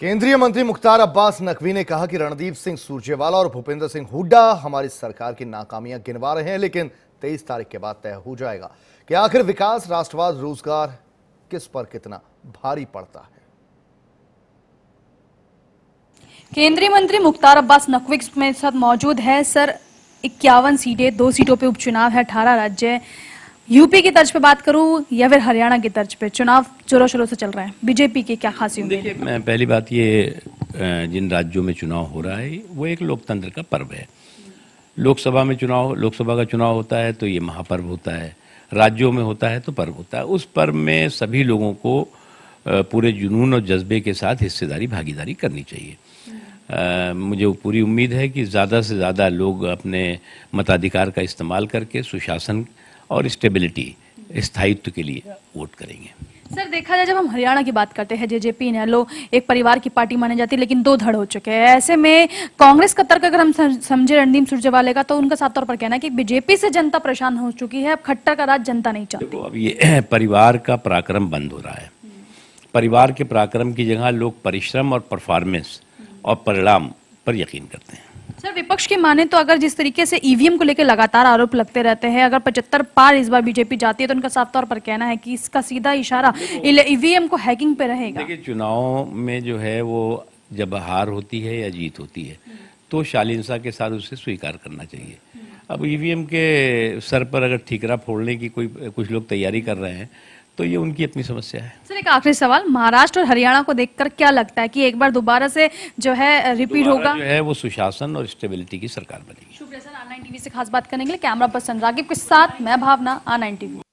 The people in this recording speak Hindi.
केंद्रीय मंत्री मुख्तार अब्बास नकवी ने कहा कि रणदीप सिंह सुरजेवाला और भूपेंद्र सिंह हुड्डा हमारी सरकार की नाकामियां गिनवा रहे हैं लेकिन तेईस तारीख के बाद तय हो जाएगा कि आखिर विकास राष्ट्रवाद रोजगार किस पर कितना भारी पड़ता है केंद्रीय मंत्री मुख्तार अब्बास नकवी मेरे साथ मौजूद है सर इक्यावन सीटें दो सीटों पर उपचुनाव है अठारह राज्य यूपी की तर्ज पे बात करूं या फिर हरियाणा की तर्ज पे चुनाव जोरों शोरों से चल रहे हैं बीजेपी की क्या खासी देखिए मैं पहली बात ये जिन राज्यों में चुनाव हो रहा है वो एक लोकतंत्र का पर्व है लोकसभा में चुनाव लोकसभा का चुनाव होता है तो ये महापर्व होता है राज्यों में होता है तो पर्व होता है उस पर्व में सभी लोगों को पूरे जुनून और जज्बे के साथ हिस्सेदारी भागीदारी करनी चाहिए मुझे पूरी उम्मीद है कि ज़्यादा से ज़्यादा लोग अपने मताधिकार का इस्तेमाल करके सुशासन और स्टेबिलिटी स्थायित्व के लिए वोट करेंगे सर देखा जाए जब हम हरियाणा की बात करते हैं जेजेपी ने लो एक परिवार की पार्टी मानी जाती है लेकिन दो धड़ हो चुके हैं ऐसे में कांग्रेस का तर्क अगर हम समझे रणदीप सुरजेवाले का तो उनका साफ तौर पर कहना है कि बीजेपी से जनता परेशान हो चुकी है अब खट्टर का राज जनता नहीं चाहती देखो अब ये परिवार का पराक्रम बंद हो रहा है परिवार के पराक्रम की जगह लोग परिश्रम और परफॉर्मेंस और परिणाम पर यकीन करते हैं सर विपक्ष की माने तो अगर जिस तरीके से ईवीएम e को लेकर लगातार आरोप लगते रहते हैं अगर पचहत्तर पार इस बार बीजेपी जाती है तो उनका साफ तौर पर कहना है कि इसका सीधा इशारा ईवीएम e को हैकिंग पे रहेगा देखिए चुनाव में जो है वो जब हार होती है या जीत होती है तो शालीनसा के साथ उसे स्वीकार करना चाहिए अब ईवीएम e के सर पर अगर ठीकरा फोड़ने की कोई कुछ लोग तैयारी कर रहे हैं तो ये उनकी अपनी समस्या है सर एक आखिरी सवाल महाराष्ट्र और हरियाणा को देखकर क्या लगता है कि एक बार दोबारा से जो है रिपीट होगा जो है वो सुशासन और स्टेबिलिटी की सरकार बनेगी शुक्रिया सर आर नाइन टीवी से खास बात करने के लिए कैमरा पर्सन राकेब के साथ मैं भावना आर नाइन टीवी